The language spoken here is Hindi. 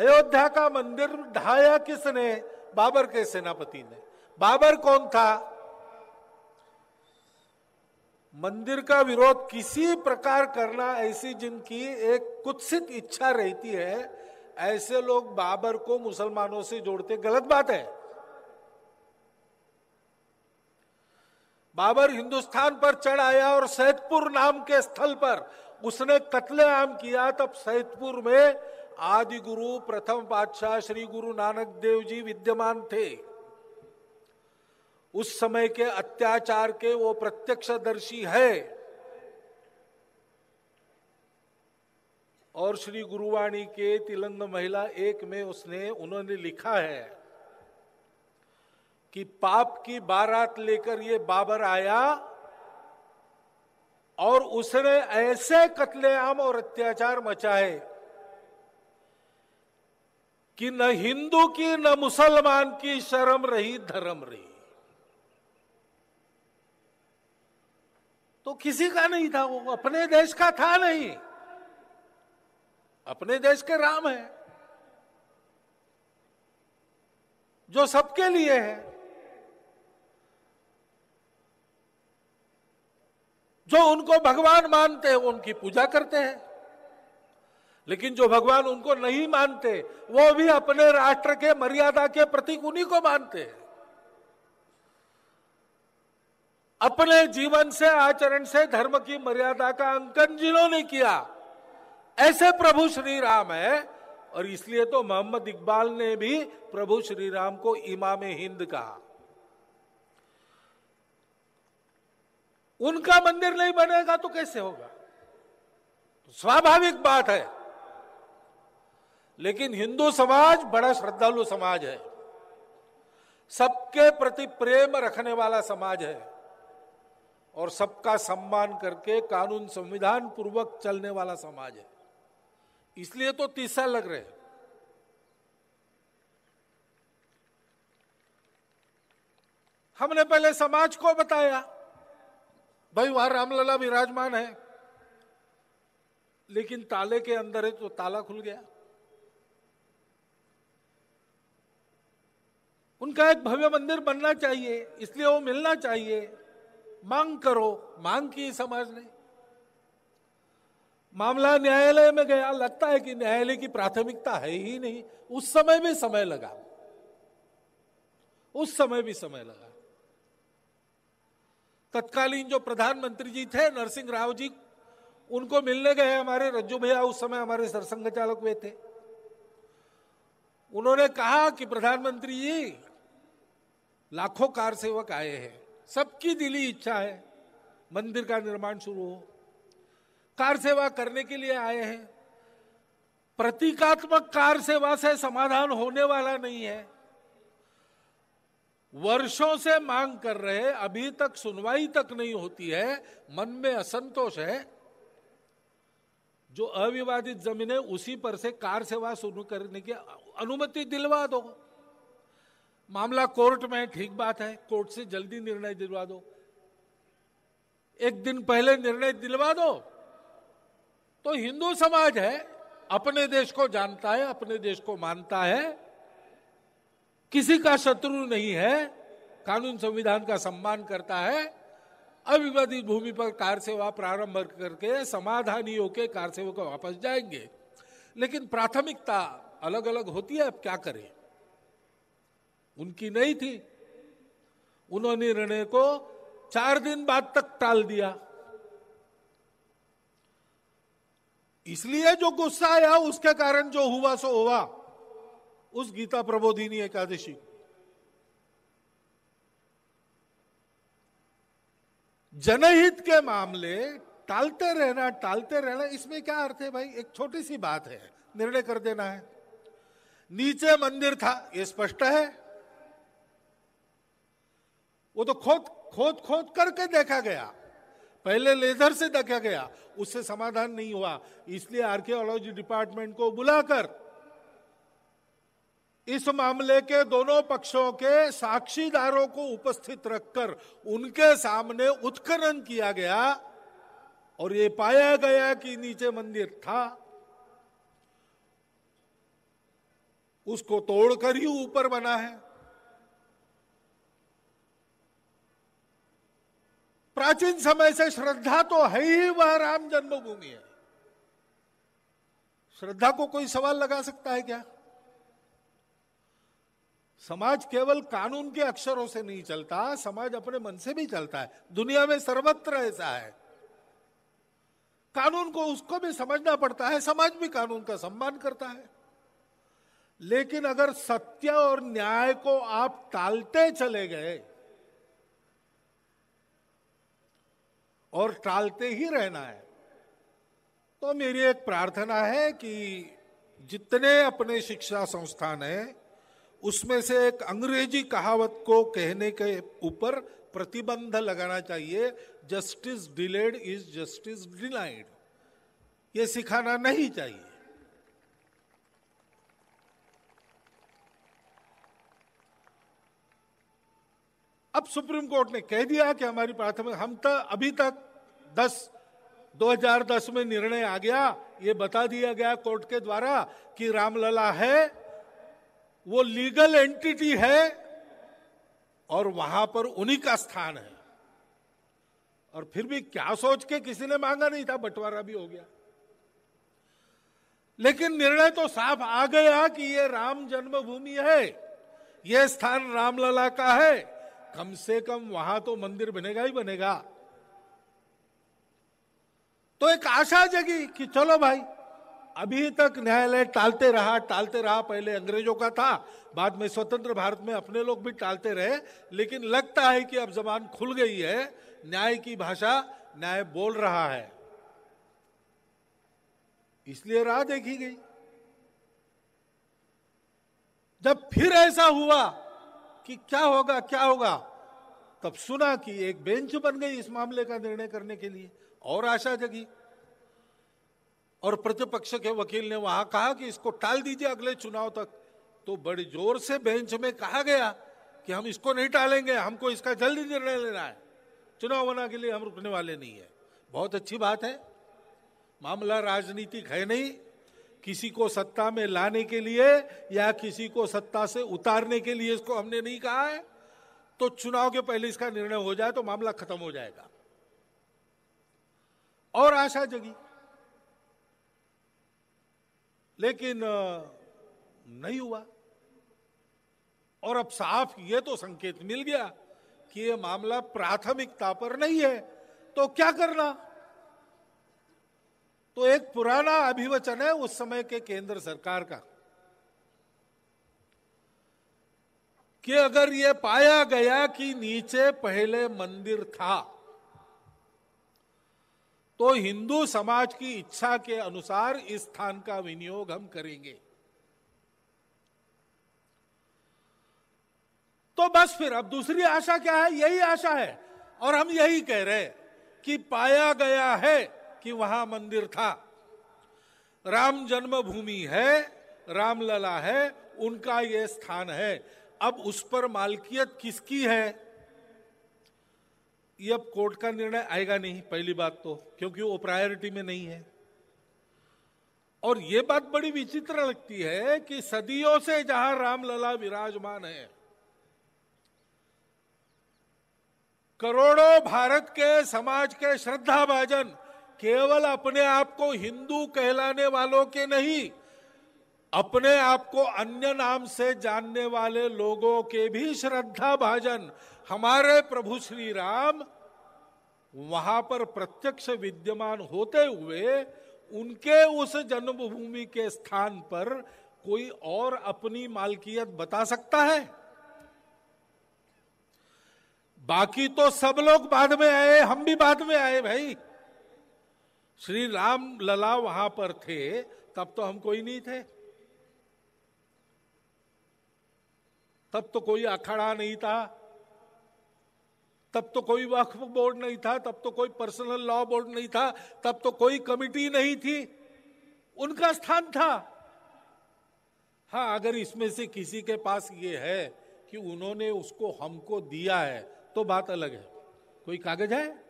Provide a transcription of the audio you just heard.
अयोध्या का मंदिर ढाया किसने बाबर के सेनापति ने बाबर कौन था मंदिर का विरोध किसी प्रकार करना ऐसी जिनकी एक कुत्सित इच्छा रहती है ऐसे लोग बाबर को मुसलमानों से जोड़ते गलत बात है बाबर हिंदुस्तान पर चढ़ आया और सैदपुर नाम के स्थल पर उसने कत्लेआम किया तब सैदपुर में आदि गुरु प्रथम पातशाह श्री गुरु नानक देव जी विद्यमान थे उस समय के अत्याचार के वो प्रत्यक्षदर्शी है और श्री गुरुवाणी के तिलंग महिला एक में उसने उन्होंने लिखा है कि पाप की बारात लेकर ये बाबर आया और उसने ऐसे कतलेआम और अत्याचार मचाए कि न हिंदू की न मुसलमान की शर्म रही धर्म रही तो किसी का नहीं था वो अपने देश का था नहीं अपने देश के राम है जो सबके लिए है जो उनको भगवान मानते हैं उनकी पूजा करते हैं लेकिन जो भगवान उनको नहीं मानते वो भी अपने राष्ट्र के मर्यादा के प्रतीक उन्हीं को मानते हैं अपने जीवन से आचरण से धर्म की मर्यादा का अंकन जिन्होंने किया ऐसे प्रभु श्री राम है और इसलिए तो मोहम्मद इकबाल ने भी प्रभु श्री राम को इमाम हिंद कहा उनका मंदिर नहीं बनेगा तो कैसे होगा तो स्वाभाविक बात है लेकिन हिंदू समाज बड़ा श्रद्धालु समाज है सबके प्रति प्रेम रखने वाला समाज है और सबका सम्मान करके कानून संविधान पूर्वक चलने वाला समाज है इसलिए तो तीस साल लग रहे हमने पहले समाज को बताया भाई वहां रामलला विराजमान है लेकिन ताले के अंदर है तो ताला खुल गया उनका एक भव्य मंदिर बनना चाहिए इसलिए वो मिलना चाहिए मांग करो मांग की समाज ने मामला न्यायालय में गया लगता है कि न्यायालय की प्राथमिकता है ही नहीं उस समय भी समय लगा उस समय भी समय लगा तत्कालीन जो प्रधानमंत्री जी थे नरसिंह राव जी उनको मिलने गए हमारे रज्जू भैया उस समय हमारे सरसंघ चालक हुए थे उन्होंने कहा कि प्रधानमंत्री जी लाखों कार सेवक आए हैं सबकी दिली इच्छा है मंदिर का निर्माण शुरू हो कार सेवा करने के लिए आए हैं प्रतीकात्मक कार सेवा से समाधान होने वाला नहीं है वर्षों से मांग कर रहे अभी तक सुनवाई तक नहीं होती है मन में असंतोष है जो अविवादित जमीन है उसी पर से कार सेवा शुरू करने की अनुमति दिलवा दो मामला कोर्ट में ठीक बात है कोर्ट से जल्दी निर्णय दिलवा दो एक दिन पहले निर्णय दिलवा दो तो हिंदू समाज है अपने देश को जानता है अपने देश को मानता है किसी का शत्रु नहीं है कानून संविधान का सम्मान करता है अविवादित भूमि पर कार सेवा प्रारंभ करके समाधानी होके कार सेवा को वापस जाएंगे लेकिन प्राथमिकता अलग अलग होती है अब क्या करें उनकी नहीं थी उन्होंने निर्णय को चार दिन बाद तक टाल दिया इसलिए जो गुस्सा आया उसके कारण जो हुआ सो हुआ उस गीता प्रबोधिनी एकादशी जनहित के मामले टालते रहना टालते रहना इसमें क्या अर्थ है भाई एक छोटी सी बात है निर्णय कर देना है नीचे मंदिर था यह स्पष्ट है वो तो खोद खोद खोद करके देखा गया पहले लेजर से देखा गया उससे समाधान नहीं हुआ इसलिए आर्कियोलॉजी डिपार्टमेंट को बुलाकर इस मामले के दोनों पक्षों के साक्षीदारों को उपस्थित रखकर उनके सामने उत्खनन किया गया और ये पाया गया कि नीचे मंदिर था उसको तोड़कर ही ऊपर बना है प्राचीन समय से श्रद्धा तो है ही वह राम जन्मभूमि है श्रद्धा को कोई सवाल लगा सकता है क्या समाज केवल कानून के अक्षरों से नहीं चलता समाज अपने मन से भी चलता है दुनिया में सर्वत्र ऐसा है कानून को उसको भी समझना पड़ता है समाज भी कानून का सम्मान करता है लेकिन अगर सत्य और न्याय को आप टालते चले गए और टालते ही रहना है तो मेरी एक प्रार्थना है कि जितने अपने शिक्षा संस्थान हैं उसमें से एक अंग्रेजी कहावत को कहने के ऊपर प्रतिबंध लगाना चाहिए justice delayed is justice denied ये सिखाना नहीं चाहिए अब सुप्रीम कोर्ट ने कह दिया कि हमारी प्राथमिक हम तो अभी तक 10 2010 में निर्णय आ गया ये बता दिया गया कोर्ट के द्वारा कि रामलला है वो लीगल एंटिटी है और वहां पर उन्हीं का स्थान है और फिर भी क्या सोच के किसी ने मांगा नहीं था बंटवारा भी हो गया लेकिन निर्णय तो साफ आ गया कि ये राम जन्मभूमि है ये स्थान रामलला का है कम से कम वहां तो मंदिर बनेगा ही बनेगा तो एक आशा जगी कि चलो भाई अभी तक न्यायालय टालते रहा टालते रहा पहले अंग्रेजों का था बाद में स्वतंत्र भारत में अपने लोग भी टालते रहे लेकिन लगता है कि अब जबान खुल गई है न्याय की भाषा न्याय बोल रहा है इसलिए राह देखी गई जब फिर ऐसा हुआ कि क्या होगा क्या होगा तब सुना कि एक बेंच बन गई इस मामले का निर्णय करने के लिए और आशा जगी और प्रतिपक्ष के वकील ने वहां कहा कि इसको टाल दीजिए अगले चुनाव तक तो बड़े जोर से बेंच में कहा गया कि हम इसको नहीं टालेंगे हमको इसका जल्दी निर्णय लेना है चुनाव होना के लिए हम रुकने वाले नहीं है बहुत अच्छी बात है मामला राजनीतिक है नहीं किसी को सत्ता में लाने के लिए या किसी को सत्ता से उतारने के लिए इसको हमने नहीं कहा है तो चुनाव के पहले इसका निर्णय हो जाए तो मामला खत्म हो जाएगा और आशा जगी लेकिन नहीं हुआ और अब साफ ये तो संकेत मिल गया कि यह मामला प्राथमिकता पर नहीं है तो क्या करना तो एक पुराना अभिवचन है उस समय के केंद्र सरकार का कि अगर यह पाया गया कि नीचे पहले मंदिर था तो हिंदू समाज की इच्छा के अनुसार इस स्थान का विनियोग हम करेंगे तो बस फिर अब दूसरी आशा क्या है यही आशा है और हम यही कह रहे हैं कि पाया गया है कि वहां मंदिर था राम जन्मभूमि है रामलला है उनका यह स्थान है अब उस पर मालकियत किसकी है यह अब कोर्ट का निर्णय आएगा नहीं पहली बात तो क्योंकि वो प्रायोरिटी में नहीं है और ये बात बड़ी विचित्र लगती है कि सदियों से जहां रामलला विराजमान है करोड़ों भारत के समाज के श्रद्धा भाजन केवल अपने आप को हिंदू कहलाने वालों के नहीं अपने आप को अन्य नाम से जानने वाले लोगों के भी श्रद्धा भाजन हमारे प्रभु श्री राम वहां पर प्रत्यक्ष विद्यमान होते हुए उनके उस जन्मभूमि के स्थान पर कोई और अपनी मालकियत बता सकता है बाकी तो सब लोग बाद में आए हम भी बाद में आए भाई श्री राम लला वहां पर थे तब तो हम कोई नहीं थे तब तो कोई अखाड़ा नहीं था तब तो कोई वक्फ बोर्ड नहीं था तब तो कोई पर्सनल लॉ बोर्ड नहीं था तब तो कोई कमिटी नहीं थी उनका स्थान था हाँ अगर इसमें से किसी के पास ये है कि उन्होंने उसको हमको दिया है तो बात अलग है कोई कागज है